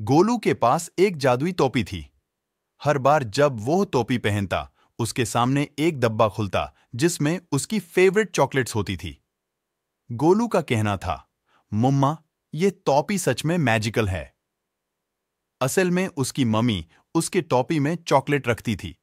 गोलू के पास एक जादुई टोपी थी हर बार जब वो टोपी पहनता उसके सामने एक डब्बा खुलता जिसमें उसकी फेवरेट चॉकलेट्स होती थी गोलू का कहना था मम्मा ये टॉपी सच में मैजिकल है असल में उसकी मम्मी उसके टॉपी में चॉकलेट रखती थी